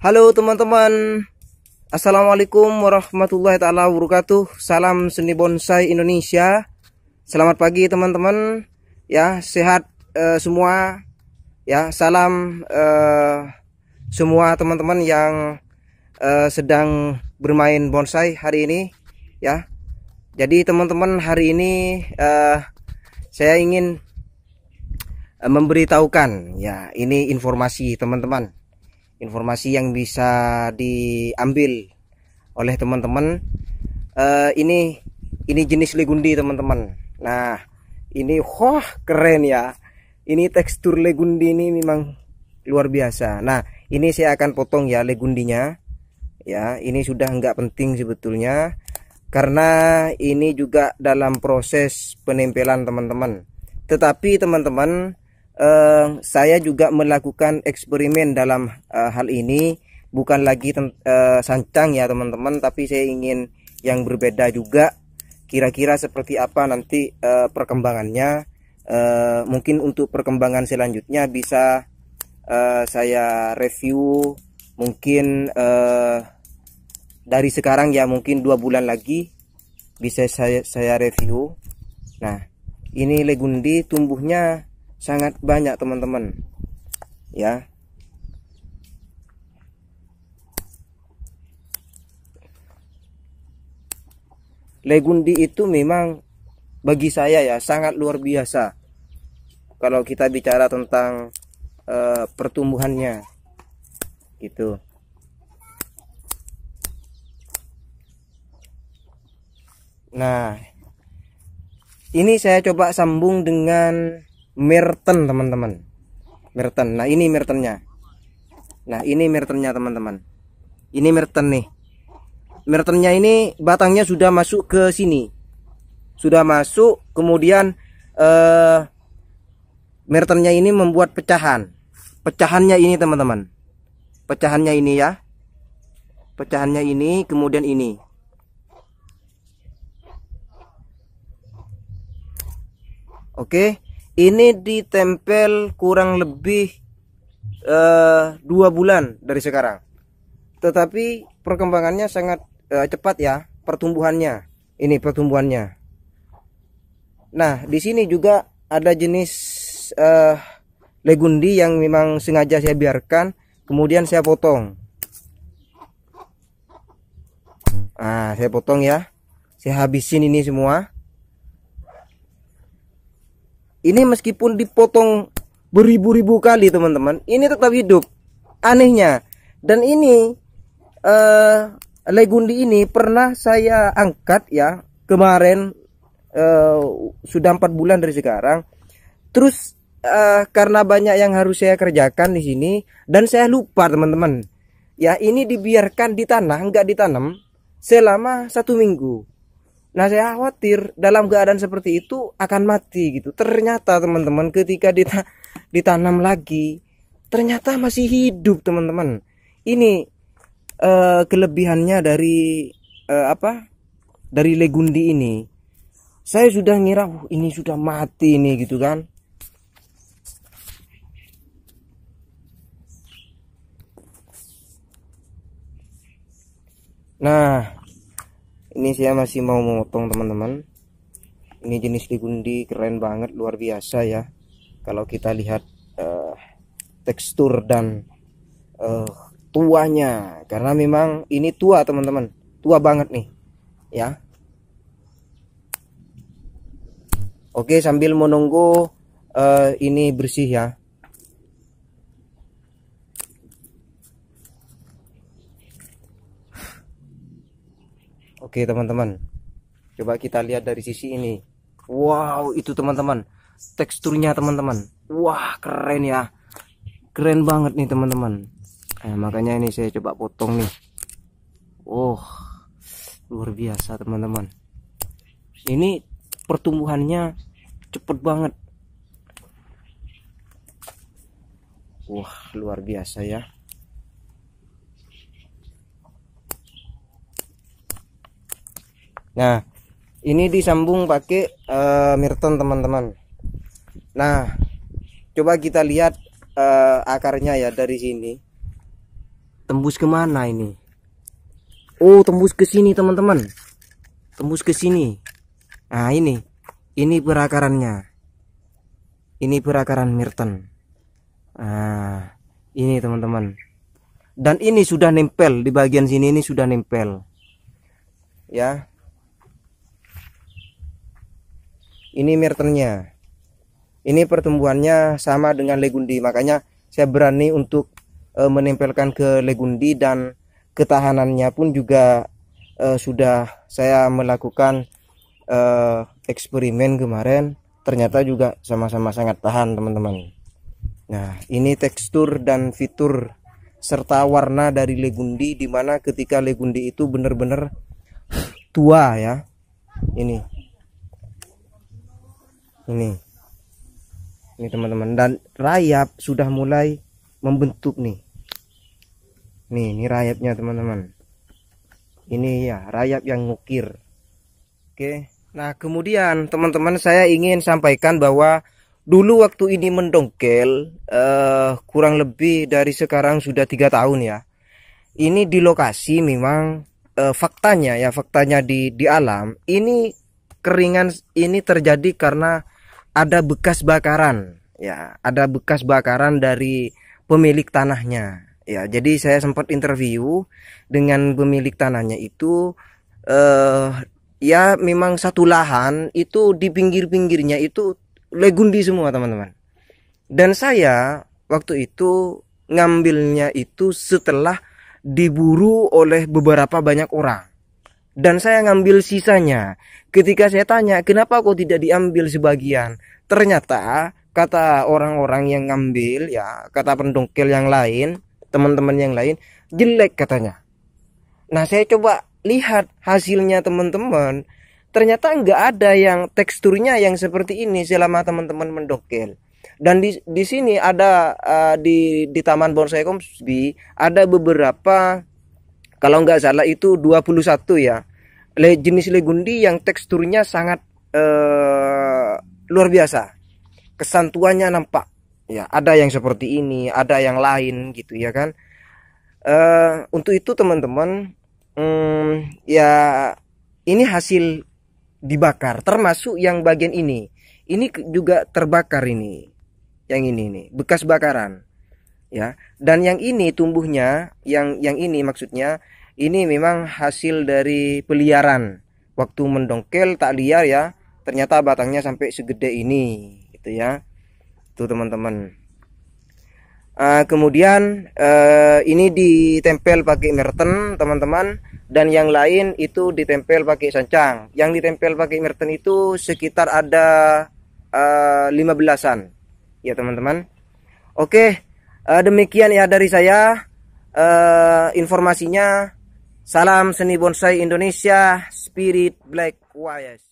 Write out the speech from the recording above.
Halo teman-teman Assalamualaikum warahmatullahi taala wabarakatuh Salam seni bonsai Indonesia Selamat pagi teman-teman Ya sehat e, semua Ya salam e, semua teman-teman yang e, sedang bermain bonsai hari ini Ya jadi teman-teman hari ini Saya ingin memberitahukan ya ini informasi teman-teman informasi yang bisa diambil oleh teman-teman uh, ini ini jenis legundi teman-teman nah ini wah keren ya ini tekstur legundi ini memang luar biasa nah ini saya akan potong ya legundinya ya ini sudah nggak penting sebetulnya karena ini juga dalam proses penempelan teman-teman tetapi teman-teman eh, saya juga melakukan eksperimen dalam eh, hal ini bukan lagi eh, sancang ya teman-teman tapi saya ingin yang berbeda juga kira-kira seperti apa nanti eh, perkembangannya eh, mungkin untuk perkembangan selanjutnya bisa eh, saya review mungkin eh, dari sekarang ya mungkin dua bulan lagi bisa saya saya review nah ini legundi tumbuhnya sangat banyak teman-teman ya Legundi itu memang bagi saya ya sangat luar biasa kalau kita bicara tentang e, pertumbuhannya gitu nah ini saya coba sambung dengan Merton teman-teman Merton nah ini Mertonnya nah ini Mertonnya teman-teman ini Merton nih Mertonnya ini batangnya sudah masuk ke sini sudah masuk kemudian eh, Mertonnya ini membuat pecahan pecahannya ini teman-teman pecahannya ini ya pecahannya ini kemudian ini Oke, okay ini ditempel kurang lebih uh, dua bulan dari sekarang tetapi perkembangannya sangat uh, cepat ya pertumbuhannya ini pertumbuhannya nah di sini juga ada jenis uh, legundi yang memang sengaja saya biarkan kemudian saya potong nah saya potong ya saya habisin ini semua ini meskipun dipotong beribu-ribu kali teman-teman ini tetap hidup anehnya dan ini eh, legundi ini pernah saya angkat ya kemarin uh, sudah empat bulan dari sekarang terus uh, karena banyak yang harus saya kerjakan di sini dan saya lupa teman-teman ya ini dibiarkan di tanah nggak ditanam selama satu minggu Nah saya khawatir dalam keadaan seperti itu akan mati gitu. Ternyata teman-teman ketika dita ditanam lagi ternyata masih hidup teman-teman. Ini uh, kelebihannya dari uh, apa? Dari legundi ini. Saya sudah ngira uh, ini sudah mati nih gitu kan. Nah, ini saya masih mau memotong teman-teman ini jenis digundi keren banget luar biasa ya kalau kita lihat uh, tekstur dan uh, eh, tuanya karena memang ini tua teman-teman tua banget nih ya Oke sambil menunggu uh, ini bersih ya Oke teman-teman Coba kita lihat dari sisi ini Wow itu teman-teman Teksturnya teman-teman Wah keren ya Keren banget nih teman-teman eh, Makanya ini saya coba potong nih Oh Luar biasa teman-teman Ini pertumbuhannya Cepet banget Wah luar biasa ya nah ini disambung pakai uh, mirton teman-teman nah coba kita lihat uh, akarnya ya dari sini tembus kemana ini oh tembus ke sini teman-teman tembus ke sini nah ini ini perakarannya ini perakaran mirton nah ini teman-teman dan ini sudah nempel di bagian sini ini sudah nempel ya ini mirtennya ini pertumbuhannya sama dengan legundi makanya saya berani untuk e, menempelkan ke legundi dan ketahanannya pun juga e, sudah saya melakukan e, eksperimen kemarin ternyata juga sama-sama sangat tahan teman-teman nah ini tekstur dan fitur serta warna dari legundi dimana ketika legundi itu benar-benar tua ya ini ini ini teman-teman dan rayap sudah mulai membentuk nih nih ini rayapnya teman-teman ini ya rayap yang ngukir oke nah kemudian teman-teman saya ingin sampaikan bahwa dulu waktu ini mendongkel eh, kurang lebih dari sekarang sudah tiga tahun ya ini di lokasi memang eh, faktanya ya faktanya di di alam ini keringan ini terjadi karena ada bekas bakaran ya ada bekas bakaran dari pemilik tanahnya ya jadi saya sempat interview dengan pemilik tanahnya itu eh ya memang satu lahan itu di pinggir-pinggirnya itu legundi semua teman-teman dan saya waktu itu ngambilnya itu setelah diburu oleh beberapa banyak orang dan saya ngambil sisanya Ketika saya tanya, kenapa kok tidak diambil sebagian? Ternyata kata orang-orang yang ngambil ya, kata pendongkel yang lain, teman-teman yang lain, jelek katanya. Nah, saya coba lihat hasilnya teman-teman. Ternyata nggak ada yang teksturnya yang seperti ini selama teman-teman mendongkel Dan di, di sini ada uh, di di Taman Bonsai Komsbi ada beberapa kalau nggak salah itu 21 ya le, jenis legundi yang teksturnya sangat uh, luar biasa. kesantuannya nampak. Ya, ada yang seperti ini, ada yang lain gitu ya kan. uh, untuk itu teman-teman, um, ya ini hasil dibakar, termasuk yang bagian ini. Ini juga terbakar ini. Yang ini nih, bekas bakaran. Ya. Dan yang ini tumbuhnya, yang yang ini maksudnya ini memang hasil dari peliaran waktu mendongkel tak liar ya ternyata batangnya sampai segede ini gitu ya tuh teman-teman uh, kemudian uh, ini ditempel pakai merten teman-teman dan yang lain itu ditempel pakai sancang yang ditempel pakai merten itu sekitar ada uh, eh, 15an ya teman-teman oke uh, demikian ya dari saya uh, informasinya Salam seni bonsai Indonesia, Spirit Black Wires.